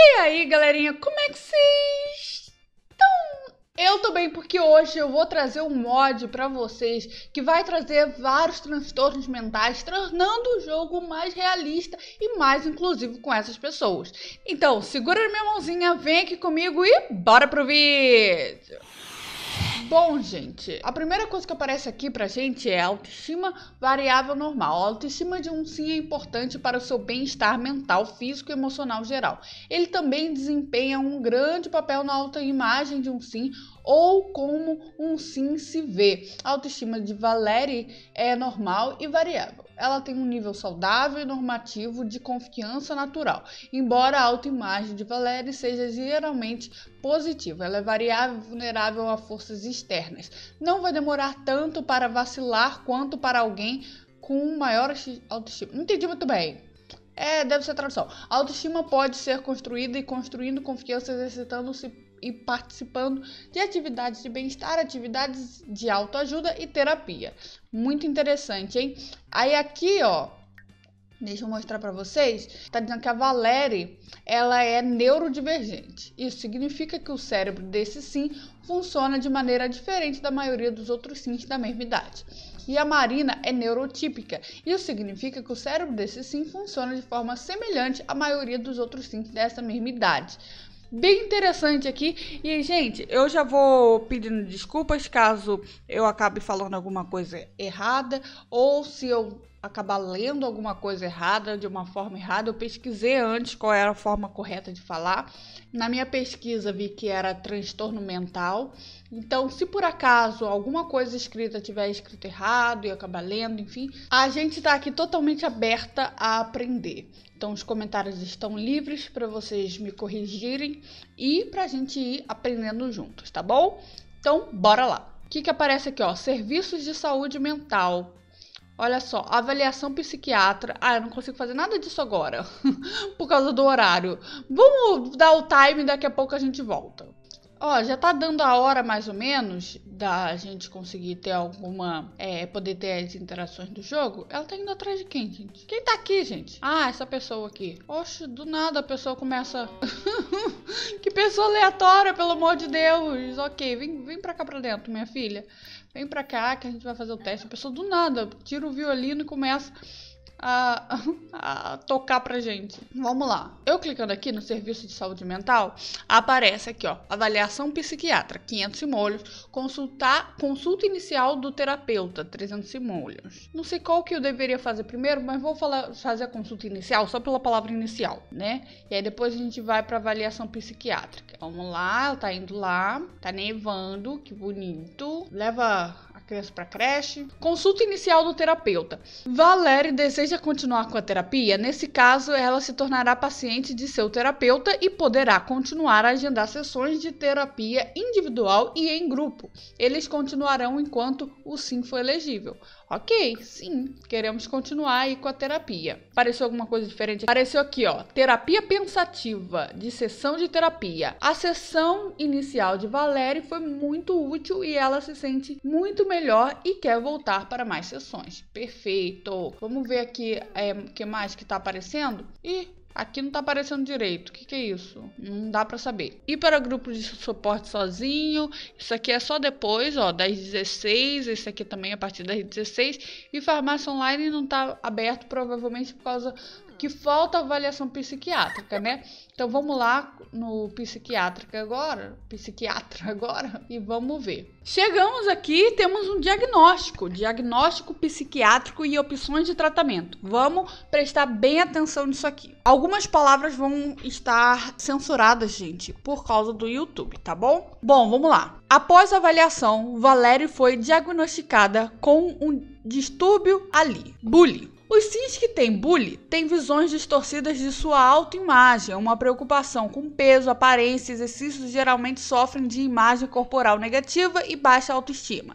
E aí, galerinha, como é que vocês estão? Eu tô bem porque hoje eu vou trazer um mod para vocês que vai trazer vários transtornos mentais, tornando o jogo mais realista e mais inclusivo com essas pessoas. Então, segura minha mãozinha, vem aqui comigo e bora pro vídeo! Bom, gente, a primeira coisa que aparece aqui pra gente é autoestima variável normal. A autoestima de um sim é importante para o seu bem-estar mental, físico e emocional geral. Ele também desempenha um grande papel na autoimagem de um sim ou como um sim se vê. A autoestima de Valérie é normal e variável ela tem um nível saudável e normativo de confiança natural, embora a autoimagem de Valéria seja geralmente positiva, ela é variável e vulnerável a forças externas. Não vai demorar tanto para vacilar quanto para alguém com maior autoestima. Não entendi muito bem. É, deve ser tradução. A autoestima pode ser construída e construindo confiança exercitando-se e participando de atividades de bem-estar, atividades de autoajuda e terapia. Muito interessante, hein? Aí aqui, ó, Deixa eu mostrar para vocês. Tá dizendo que a Valérie, ela é neurodivergente. Isso significa que o cérebro desse sim funciona de maneira diferente da maioria dos outros sims da mesma idade. E a Marina é neurotípica. Isso significa que o cérebro desse sim funciona de forma semelhante à maioria dos outros sims dessa mesma idade bem interessante aqui. E, gente, eu já vou pedindo desculpas caso eu acabe falando alguma coisa errada ou se eu acabar lendo alguma coisa errada, de uma forma errada. Eu pesquisei antes qual era a forma correta de falar. Na minha pesquisa vi que era transtorno mental. Então, se por acaso alguma coisa escrita tiver escrito errado e acabar lendo, enfim, a gente está aqui totalmente aberta a aprender. Então, os comentários estão livres para vocês me corrigirem e para a gente ir aprendendo juntos, tá bom? Então, bora lá! O que, que aparece aqui? Ó, serviços de saúde mental Olha só, avaliação psiquiatra. Ah, eu não consigo fazer nada disso agora, por causa do horário. Vamos dar o time, daqui a pouco a gente volta. Ó, já tá dando a hora mais ou menos da gente conseguir ter alguma. É, poder ter as interações do jogo. Ela tá indo atrás de quem, gente? Quem tá aqui, gente? Ah, essa pessoa aqui. Oxe, do nada a pessoa começa. que pessoa aleatória, pelo amor de Deus. Ok, vem, vem pra cá pra dentro, minha filha vem pra cá que a gente vai fazer o teste. A pessoa do nada tira o violino e começa a, a, tocar pra gente. Vamos lá. Eu clicando aqui no serviço de saúde mental, aparece aqui, ó, avaliação psiquiatra, 500 molhos, consultar, consulta inicial do terapeuta, 300 molhos. Não sei qual que eu deveria fazer primeiro, mas vou falar, fazer a consulta inicial só pela palavra inicial, né? E aí depois a gente vai pra avaliação psiquiátrica. Vamos lá, tá indo lá, tá nevando, que bonito. Leva criança para creche. Consulta inicial do terapeuta. Valérie deseja continuar com a terapia? Nesse caso, ela se tornará paciente de seu terapeuta e poderá continuar a agendar sessões de terapia individual e em grupo. Eles continuarão enquanto o sim for elegível. Ok, sim, queremos continuar aí com a terapia. Apareceu alguma coisa diferente? Apareceu aqui, ó, terapia pensativa, de sessão de terapia. A sessão inicial de Valérie foi muito útil e ela se sente muito melhor melhor e quer voltar para mais sessões. Perfeito. Vamos ver aqui o é, que mais que está aparecendo. E Aqui não tá aparecendo direito. O que, que, é isso? Não dá para saber. E para grupo de suporte sozinho, isso aqui é só depois, ó, das 16, esse aqui também é a partir das 16. E farmácia online não tá aberto provavelmente por causa que falta avaliação psiquiátrica, né? Então vamos lá no psiquiátrica agora, psiquiatra agora e vamos ver. Chegamos aqui, temos um diagnóstico, diagnóstico psiquiátrico e opções de tratamento. Vamos prestar bem atenção nisso aqui. Algumas palavras vão estar censuradas, gente, por causa do YouTube, tá bom? Bom, vamos lá. Após avaliação, Valério foi diagnosticada com um distúrbio ali, bullying. Os sims que têm bullying têm visões distorcidas de sua autoimagem, é uma preocupação com peso, aparência, exercícios geralmente sofrem de imagem corporal negativa e baixa autoestima.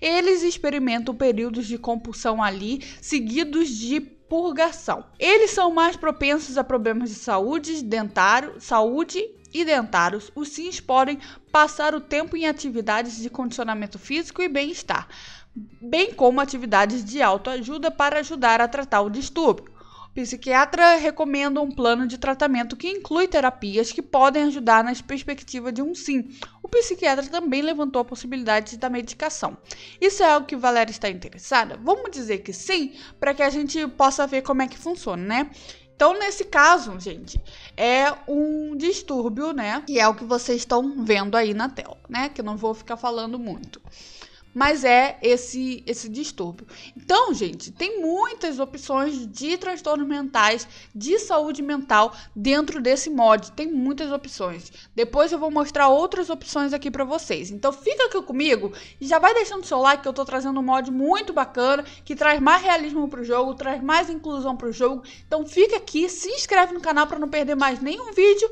Eles experimentam períodos de compulsão ali, seguidos de purgação. Eles são mais propensos a problemas de saúde dentário, saúde dentários, os sims podem passar o tempo em atividades de condicionamento físico e bem-estar, bem como atividades de autoajuda para ajudar a tratar o distúrbio. O psiquiatra recomenda um plano de tratamento que inclui terapias que podem ajudar na perspectiva de um sim. O psiquiatra também levantou a possibilidade da medicação. Isso é algo que Valéria está interessada? Vamos dizer que sim, para que a gente possa ver como é que funciona, né? Então, nesse caso, gente, é um distúrbio, né? Que é o que vocês estão vendo aí na tela, né? Que eu não vou ficar falando muito mas é esse esse distúrbio. Então, gente, tem muitas opções de transtornos mentais, de saúde mental dentro desse mod, tem muitas opções. Depois eu vou mostrar outras opções aqui para vocês. Então, fica aqui comigo e já vai deixando seu like que eu tô trazendo um mod muito bacana, que traz mais realismo pro jogo, traz mais inclusão pro jogo. Então, fica aqui, se inscreve no canal para não perder mais nenhum vídeo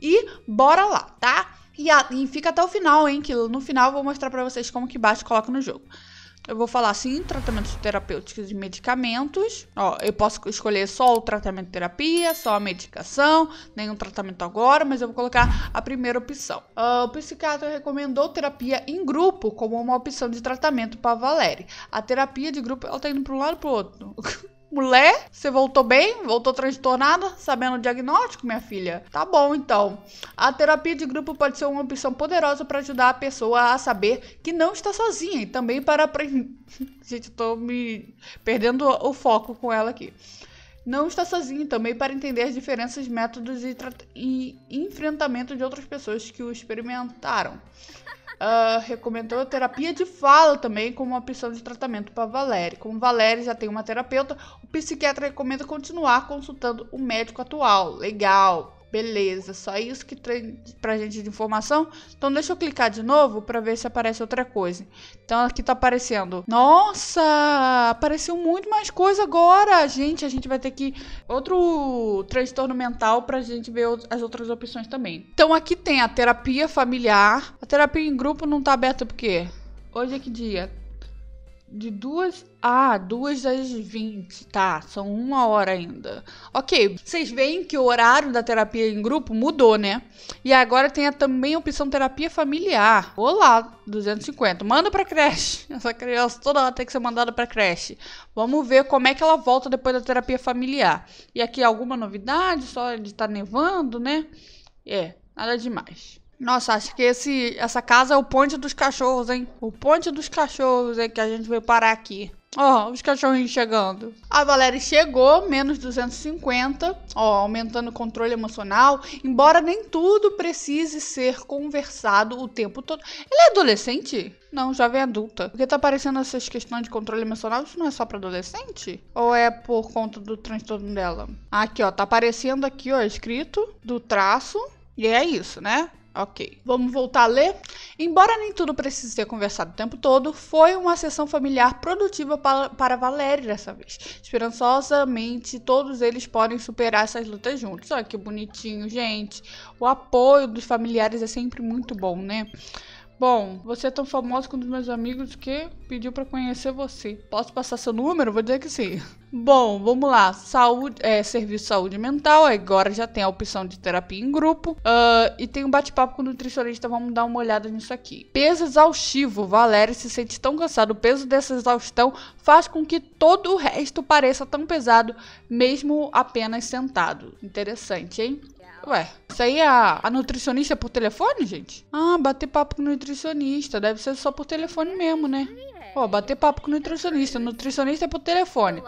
e bora lá, tá? E, a, e fica até o final, hein? Que no final eu vou mostrar pra vocês como que bate e coloca no jogo. Eu vou falar assim, tratamentos terapêuticos e medicamentos. Ó, eu posso escolher só o tratamento de terapia, só a medicação, nenhum tratamento agora, mas eu vou colocar a primeira opção. Uh, o psiquiatra recomendou terapia em grupo como uma opção de tratamento para Valéria. A terapia de grupo, ela tá indo para um lado e para o outro. Mulher, você voltou bem? Voltou transtornada? Sabendo o diagnóstico, minha filha? Tá bom, então. A terapia de grupo pode ser uma opção poderosa para ajudar a pessoa a saber que não está sozinha e também para aprender. Gente, eu tô me perdendo o foco com ela aqui. Não está sozinha também para entender as diferenças, métodos e, e enfrentamento de outras pessoas que o experimentaram uh, recomendou terapia de fala também como uma opção de tratamento para Valéria. Como Valéria já tem uma terapeuta, o psiquiatra recomenda continuar consultando o médico atual. Legal. Beleza, só isso que tem pra gente de informação. Então deixa eu clicar de novo para ver se aparece outra coisa. Então aqui tá aparecendo. Nossa, apareceu muito mais coisa agora, gente. A gente vai ter que outro transtorno mental pra gente ver as outras opções também. Então aqui tem a terapia familiar. A terapia em grupo não tá aberta porque hoje é que dia? De duas. Ah, duas às 20. Tá, são uma hora ainda. Ok, vocês veem que o horário da terapia em grupo mudou, né? E agora tem a, também a opção terapia familiar. Olá, 250. Manda pra creche. Essa criança toda hora tem que ser mandada pra creche. Vamos ver como é que ela volta depois da terapia familiar. E aqui alguma novidade? Só de estar tá nevando, né? É, nada demais. Nossa, acho que esse, essa casa é o ponte dos cachorros, hein? O ponte dos cachorros, hein? É que a gente veio parar aqui. Ó, oh, os cachorrinhos chegando. A Valéria chegou, menos 250. Ó, oh, aumentando o controle emocional. Embora nem tudo precise ser conversado o tempo todo. Ele é adolescente? Não, jovem adulta. Porque tá aparecendo essas questões de controle emocional, isso não é só pra adolescente? Ou é por conta do transtorno dela? Aqui, ó, tá aparecendo aqui, ó, escrito do traço. E é isso, né? Ok, vamos voltar a ler? Embora nem tudo precise ser conversado o tempo todo, foi uma sessão familiar produtiva para, para Valéria dessa vez. Esperançosamente, todos eles podem superar essas lutas juntos. Olha que bonitinho, gente. O apoio dos familiares é sempre muito bom, né? Bom, você é tão famoso quanto um meus amigos que pediu para conhecer você. Posso passar seu número? Vou dizer que sim. Bom, vamos lá. Saúde, é, serviço de saúde mental. Agora já tem a opção de terapia em grupo. Uh, e tem um bate-papo com o nutricionista. Vamos dar uma olhada nisso aqui. Peso exaustivo. Valéria se sente tão cansado. O peso dessa exaustão faz com que todo o resto pareça tão pesado, mesmo apenas sentado. Interessante, hein? Ué, isso aí é a, a nutricionista por telefone, gente? Ah, bater papo com nutricionista. Deve ser só por telefone mesmo, né? oh, bater papo com nutricionista. Nutricionista é por telefone.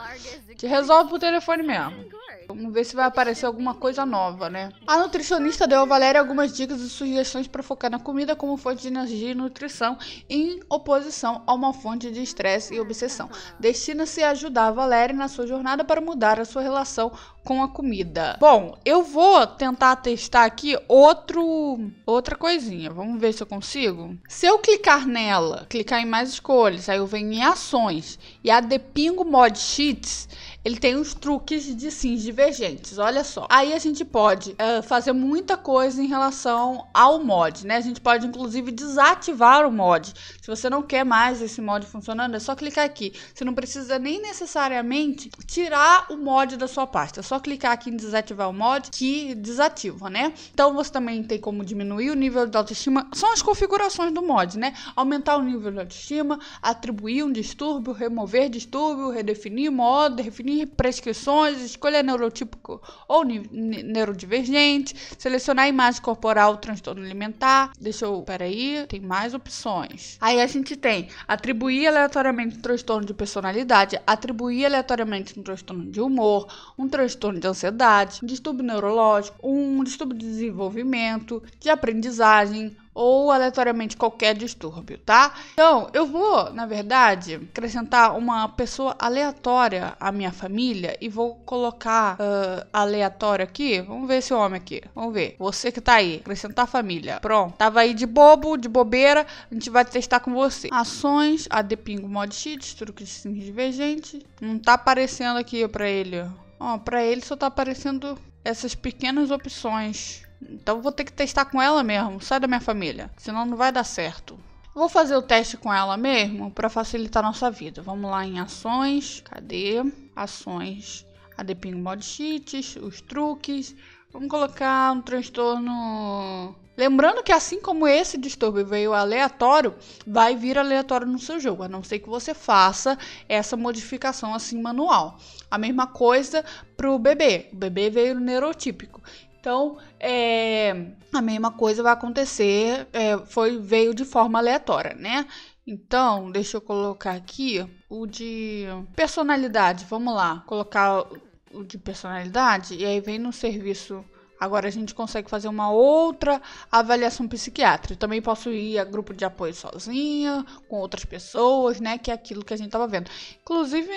Te resolve por telefone mesmo. Vamos ver se vai aparecer alguma coisa nova, né? A nutricionista deu a Valéria algumas dicas e sugestões para focar na comida como fonte de energia e nutrição, em oposição a uma fonte de estresse e obsessão. Destina-se a ajudar a Valéria na sua jornada para mudar a sua relação com a comida. Bom, eu vou tentar testar aqui outro outra coisinha. Vamos ver se eu consigo. Se eu clicar nela, clicar em mais escolhas, aí eu venho em ações e a Depingo Mod Sheets ele tem uns truques de sims divergentes, olha só. Aí a gente pode uh, fazer muita coisa em relação ao mod, né? A gente pode inclusive desativar o mod. Se você não quer mais esse mod funcionando, é só clicar aqui. Você não precisa nem necessariamente tirar o mod da sua pasta. É só clicar aqui em desativar o mod que desativa, né? Então você também tem como diminuir o nível de autoestima. São as configurações do mod, né? Aumentar o nível de autoestima, atribuir um distúrbio, remover distúrbio, redefinir o mod, definir definir prescrições, escolher neurotípico ou neurodivergente, selecionar imagem corporal, transtorno alimentar. Deixa eu, peraí, tem mais opções. Aí a gente tem atribuir aleatoriamente um transtorno de personalidade, atribuir aleatoriamente um transtorno de humor, um transtorno de ansiedade, um distúrbio neurológico, um distúrbio de desenvolvimento, de aprendizagem, ou aleatoriamente qualquer distúrbio, tá? Então, eu vou, na verdade, acrescentar uma pessoa aleatória à minha família e vou colocar uh, aleatório aqui. Vamos ver esse homem aqui. Vamos ver. Você que tá aí, acrescentar família. Pronto. Tava aí de bobo, de bobeira. A gente vai testar com você. Ações, pingo mod cheats, truque de simples divergente. Não tá aparecendo aqui pra ele. Ó, pra ele só tá aparecendo essas pequenas opções. Então vou ter que testar com ela mesmo. Sai da minha família, senão não vai dar certo. Vou fazer o teste com ela mesmo para facilitar nossa vida. Vamos lá em ações. Cadê? Ações. ADPing mod cheats, os truques. Vamos colocar um transtorno. Lembrando que assim como esse distúrbio veio aleatório, vai vir aleatório no seu jogo, a não ser que você faça essa modificação assim manual. A mesma coisa para o bebê. O bebê veio neurotípico. Então, é, a mesma coisa vai acontecer, é, foi veio de forma aleatória, né? Então, deixa eu colocar aqui o de personalidade. Vamos lá, colocar o de personalidade e aí vem no serviço Agora a gente consegue fazer uma outra avaliação psiquiátrica. Também posso ir a grupo de apoio sozinha, com outras pessoas, né? Que é aquilo que a gente estava vendo. Inclusive,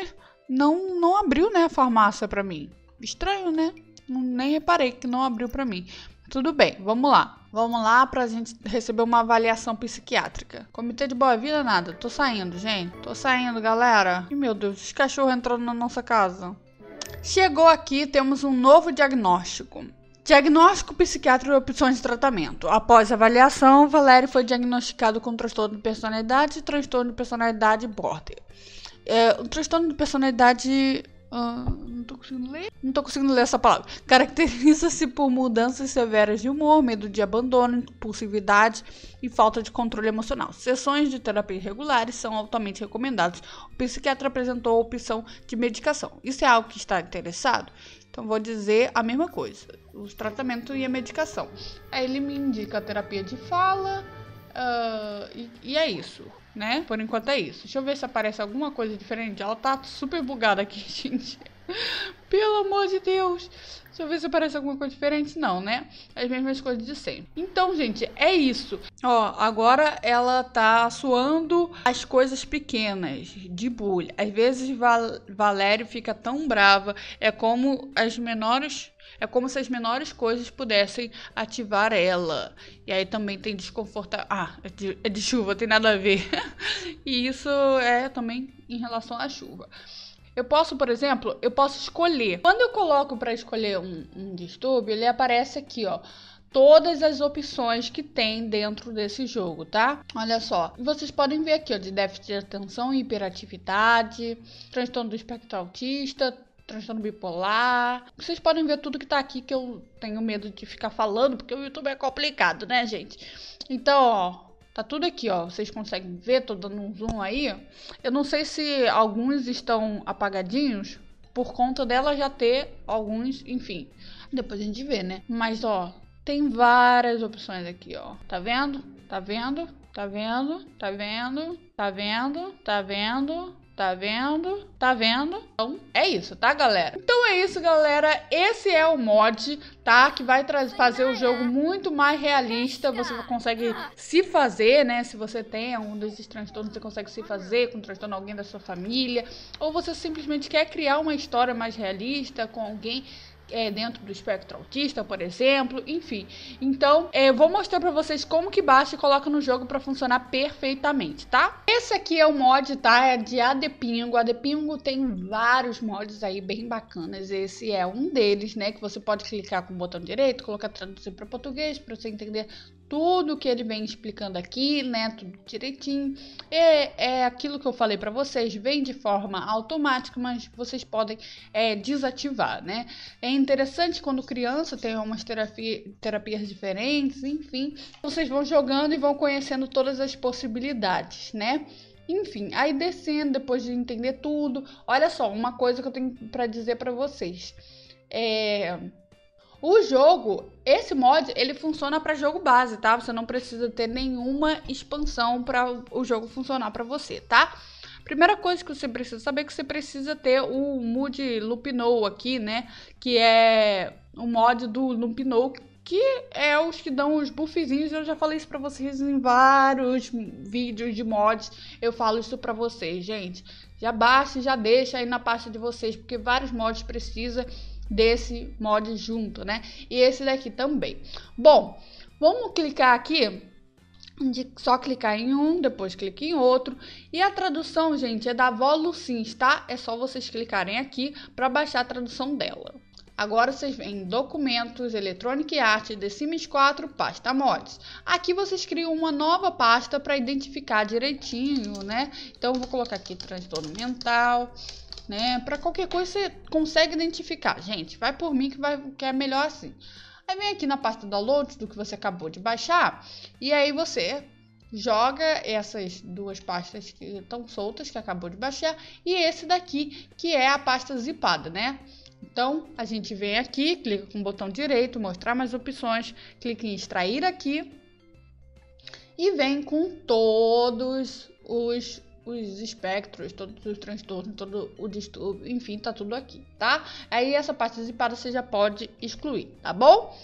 não, não abriu, né, a farmácia para mim. Estranho, né? nem reparei que não abriu para mim. Tudo bem, vamos lá. Vamos lá pra gente receber uma avaliação psiquiátrica. Comitê de Boa Vida, nada. Tô saindo, gente. Tô saindo, galera. E meu Deus, os cachorros entrando na nossa casa. Chegou aqui, temos um novo diagnóstico. Diagnóstico psiquiátrico e opções de tratamento. Após avaliação, Valério foi diagnosticado com transtorno de personalidade e transtorno de personalidade border. É, o transtorno de personalidade ah, não tô conseguindo ler. Não tô conseguindo ler essa palavra. Caracteriza-se por mudanças severas de humor, medo de abandono, impulsividade e falta de controle emocional. Sessões de terapia regulares são altamente recomendadas. O psiquiatra apresentou a opção de medicação. Isso é algo que está interessado? Então vou dizer a mesma coisa, os tratamentos e a medicação. Aí ele me indica a terapia de fala, Uh, e, e, é isso, né? Por enquanto é isso. Deixa eu ver se aparece alguma coisa diferente. Ela tá super bugada aqui, gente. Pelo amor de Deus! Deixa eu ver se aparece alguma coisa diferente. Não, né? As mesmas coisas de sempre. Então, gente, é isso. Ó, agora ela tá suando as coisas pequenas de bulha. Às vezes Val Valério fica tão brava. É como as menores. É como se as menores coisas pudessem ativar ela. E aí também tem desconforto. Ah, é de, é de chuva, tem nada a ver. e isso é também em relação à chuva. Eu posso, por exemplo, eu posso escolher. Quando eu coloco para escolher um, um distúrbio, ele aparece aqui, ó todas as opções que tem dentro desse jogo, tá? Olha só, vocês podem ver aqui, ó, de déficit de atenção e hiperatividade, transtorno do espectro autista, transtorno bipolar. Vocês podem ver tudo que tá aqui que eu tenho medo de ficar falando, porque o YouTube é complicado, né, gente? Então, ó, Tá tudo aqui, ó. Vocês conseguem ver? Tô dando um zoom aí. Eu não sei se alguns estão apagadinhos por conta dela já ter alguns, enfim. Depois a gente vê, né? Mas, ó, tem várias opções aqui, ó. Tá vendo? Tá vendo? Tá vendo? Tá vendo? Tá vendo? Tá vendo? Tá vendo? Tá vendo? Então é isso, tá, galera? Então é isso, galera. Esse é o mod, tá? Que vai fazer o jogo muito mais realista. Você consegue se fazer, né? Se você tem algum desses transtornos, você consegue se fazer com transtorno alguém da sua família. Ou você simplesmente quer criar uma história mais realista com alguém é, dentro do espectro autista, por exemplo, enfim. Então, é, vou mostrar para vocês como que baixa e coloca no jogo para funcionar perfeitamente, tá? Esse aqui é o mod, tá? É de Adepingo. Adepingo tem vários mods aí bem bacanas. Esse é um deles, né? Que você pode clicar com o botão direito, colocar traduzir para português para você entender tudo que ele vem explicando aqui, né? Tudo direitinho. É, é aquilo que eu falei para vocês. Vem de forma automática, mas vocês podem é, desativar, né? É é interessante quando criança, tem umas terapia, terapias diferentes, enfim. Vocês vão jogando e vão conhecendo todas as possibilidades, né? Enfim, aí descendo depois de entender tudo, olha só, uma coisa que eu tenho para dizer para vocês. É o jogo, esse mod, ele funciona para jogo base, tá? Você não precisa ter nenhuma expansão para o jogo funcionar para você, tá? Primeira coisa que você precisa saber é que você precisa ter o Mood Lupinol aqui, né? Que é o mod do Lupinol que é os que dão os buffzinhos. Eu já falei isso pra vocês em vários vídeos de mods. Eu falo isso pra vocês, gente. Já baixa já deixa aí na pasta de vocês, porque vários mods precisa desse mod junto, né? E esse daqui também. Bom, vamos clicar aqui de só clicar em um, depois clique em outro. E a tradução, gente, é da avó tá? É só vocês clicarem aqui para baixar a tradução dela. Agora vocês vêm Documentos, Electronic Arts, The Sims 4, Pasta Mods. Aqui vocês criam uma nova pasta para identificar direitinho, né? Então vou colocar aqui transtorno mental, né? Para qualquer coisa você consegue identificar. Gente, vai por mim que, vai, que é melhor assim. Aí vem aqui na parte do downloads do que você acabou de baixar e aí você joga essas duas pastas que estão soltas que acabou de baixar e esse daqui que é a pasta zipada, né? Então a gente vem aqui, clica com o botão direito, mostrar mais opções, clica em extrair aqui e vem com todos os os espectros, todos os transtornos, todo o distúrbio, enfim, tá tudo aqui, tá? Aí essa parte zipada você já pode excluir, tá bom?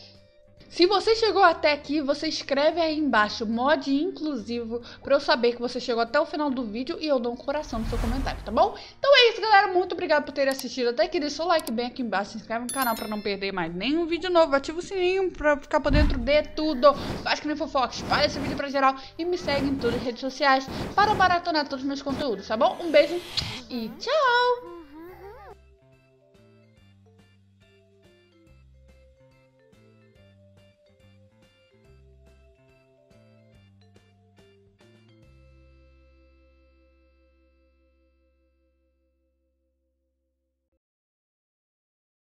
Se você chegou até aqui, você escreve aí embaixo mod inclusivo para eu saber que você chegou até o final do vídeo e eu dou um coração no seu comentário, tá bom? Então é isso, galera. Muito obrigado por ter assistido até aqui. Deixa o like bem aqui embaixo, se inscreve no canal para não perder mais nenhum vídeo novo. Ativa o sininho para ficar por dentro de tudo. Faz que nem fofoca, espalha esse vídeo para geral e me segue em todas as redes sociais para maratonar todos os meus conteúdos, tá bom? Um beijo e tchau!